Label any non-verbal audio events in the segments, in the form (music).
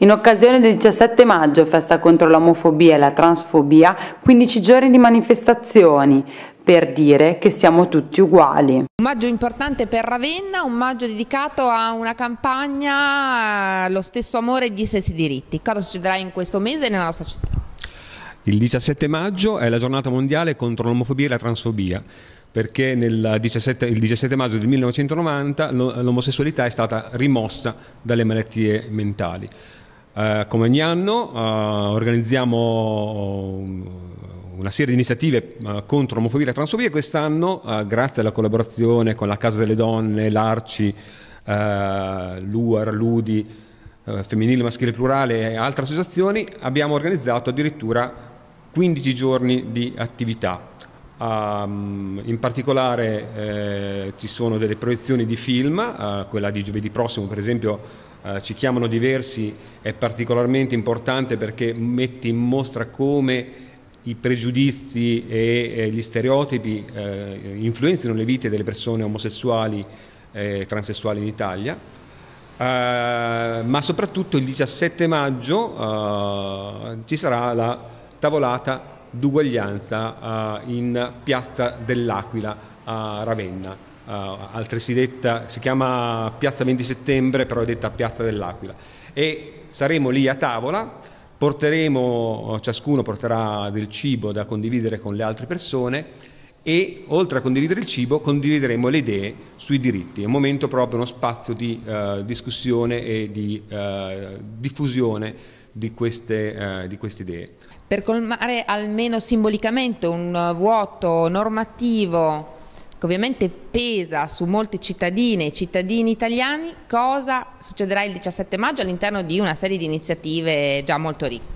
In occasione del 17 maggio, festa contro l'omofobia e la transfobia, 15 giorni di manifestazioni per dire che siamo tutti uguali. Un maggio importante per Ravenna, un maggio dedicato a una campagna allo eh, stesso amore e gli stessi diritti. Cosa succederà in questo mese nella nostra città? Il 17 maggio è la giornata mondiale contro l'omofobia e la transfobia perché 17, il 17 maggio del 1990 l'omosessualità è stata rimossa dalle malattie mentali. Eh, come ogni anno eh, organizziamo una serie di iniziative eh, contro l'omofobia e la transfobia. Quest'anno, eh, grazie alla collaborazione con la Casa delle Donne, l'Arci, eh, l'UAR, l'UDI, Femminile, Maschile Plurale e altre associazioni, abbiamo organizzato addirittura 15 giorni di attività. Um, in particolare ci sono delle proiezioni di film, quella di giovedì prossimo per esempio eh, ci chiamano diversi è particolarmente importante perché mette in mostra come i pregiudizi e, e gli stereotipi eh, influenzano le vite delle persone omosessuali e eh, transessuali in Italia. Eh, ma soprattutto il 17 maggio eh, ci sarà la tavolata d'uguaglianza in piazza dell'Aquila a Ravenna uh, altresì detta, si chiama Piazza 20 Settembre, però è detta Piazza dell'Aquila. E saremo lì a tavola, porteremo, eh, ciascuno porterà del cibo da condividere con le altre persone e oltre a condividere il cibo condivideremo le idee sui diritti. È un momento proprio, uno spazio di uh, discussione e di uh, diffusione di queste, uh, di queste idee. Per colmare almeno simbolicamente un vuoto normativo che ovviamente pesa su molte cittadine e cittadini italiani, cosa succederà il 17 maggio all'interno di una serie di iniziative già molto ricche?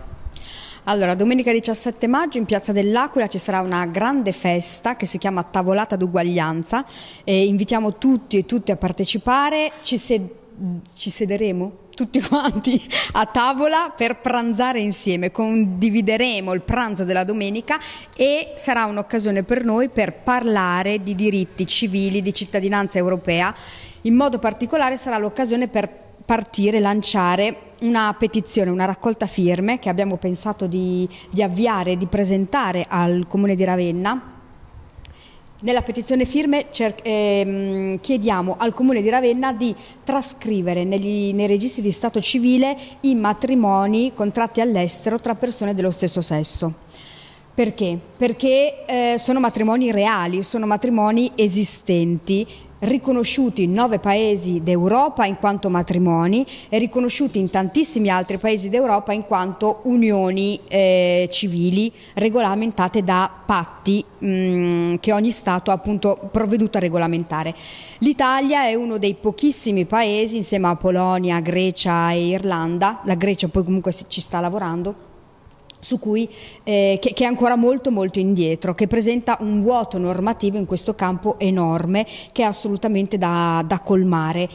Allora, domenica 17 maggio in Piazza dell'Aquila ci sarà una grande festa che si chiama Tavolata d'Uguaglianza. Eh, invitiamo tutti e tutte a partecipare. Ci, se Mm, ci sederemo tutti (laughs) quanti a tavola per pranzare insieme, condivideremo il pranzo della domenica e sarà un'occasione per noi per parlare di diritti civili, di cittadinanza europea. In modo particolare sarà l'occasione per partire, lanciare una petizione, una raccolta firme che abbiamo pensato di, di avviare, di presentare al Comune di Ravenna nella petizione firme ehm, chiediamo al Comune di Ravenna di trascrivere negli, nei registri di Stato civile i matrimoni contratti all'estero tra persone dello stesso sesso. Perché? Perché eh, sono matrimoni reali, sono matrimoni esistenti riconosciuti in nove paesi d'Europa in quanto matrimoni e riconosciuti in tantissimi altri paesi d'Europa in quanto unioni eh, civili regolamentate da patti mh, mm, che ogni Stato ha appunto provveduto a regolamentare. L'Italia è uno dei pochissimi paesi insieme a Polonia, Grecia e Irlanda, la Grecia poi comunque ci sta lavorando, cui, eh, che, che, è ancora molto molto indietro, che presenta un vuoto normativo in questo campo enorme che è assolutamente da, da colmare,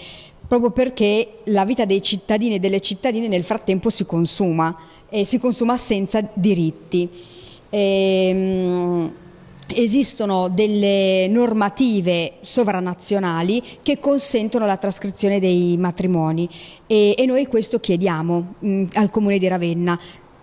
proprio perché la vita dei cittadini e delle cittadine nel frattempo si consuma e si consuma senza diritti. E, ehm, esistono delle normative sovranazionali che consentono la trascrizione dei matrimoni e, e noi questo chiediamo mh, mm, al Comune di Ravenna,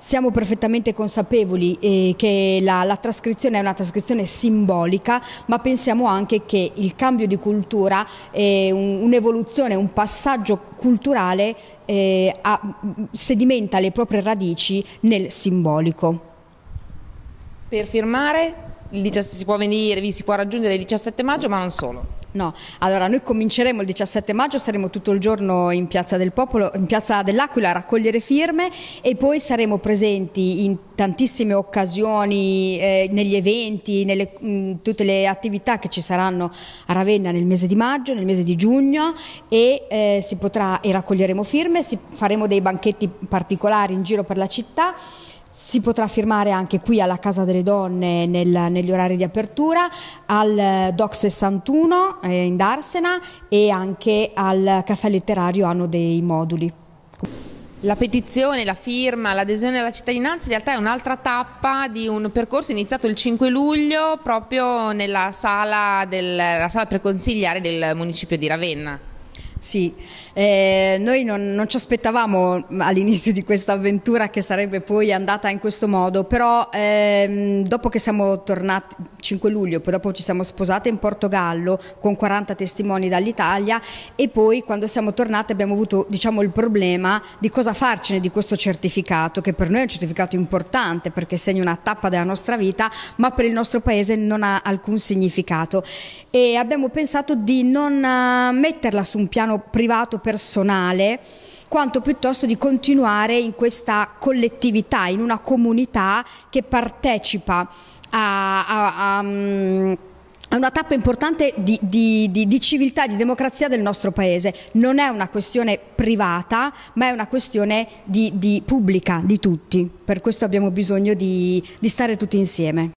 siamo perfettamente consapevoli eh, che la, la, trascrizione è una trascrizione simbolica, ma pensiamo anche che il cambio di cultura è un'evoluzione, un, un passaggio culturale eh, a, sedimenta le proprie radici nel simbolico. Per firmare 17, si venire, si può raggiungere il 17 maggio, ma non solo. No, allora noi cominceremo il 17 maggio, saremo tutto il giorno in Piazza, del Popolo, in Piazza dell'Aquila a raccogliere firme e poi saremo presenti in tantissime occasioni, eh, negli eventi, nelle mh, mm, tutte le attività che ci saranno a Ravenna nel mese di maggio, nel mese di giugno e, eh, si potrà, e raccoglieremo firme, si, faremo dei banchetti particolari in giro per la città si potrà firmare anche qui alla Casa delle Donne nel, negli orari di apertura, al eh, DOC 61 eh, in Darsena e anche al Caffè Letterario hanno dei moduli. La petizione, la firma, l'adesione alla cittadinanza in realtà è un'altra tappa di un percorso iniziato il 5 luglio proprio nella sala, del, sala preconsigliare del municipio di Ravenna. Sì, eh, noi non, non, ci aspettavamo all'inizio di questa avventura che sarebbe poi andata in questo modo, però ehm, dopo che siamo tornati 5 luglio, poi dopo ci siamo sposate in Portogallo con 40 testimoni dall'Italia e poi quando siamo tornate abbiamo avuto diciamo, il problema di cosa farcene di questo certificato, che per noi è un certificato importante perché segna una tappa della nostra vita, ma per il nostro paese non ha alcun significato e abbiamo pensato di non eh, metterla su un piano piano privato personale, quanto piuttosto di continuare in questa collettività, in una comunità che partecipa a, a, a è mm, una tappa importante di, di, di, di, civiltà, di democrazia del nostro paese. Non è una questione privata, ma è una questione di, pubblica di tutti. Per questo abbiamo bisogno di stare tutti insieme.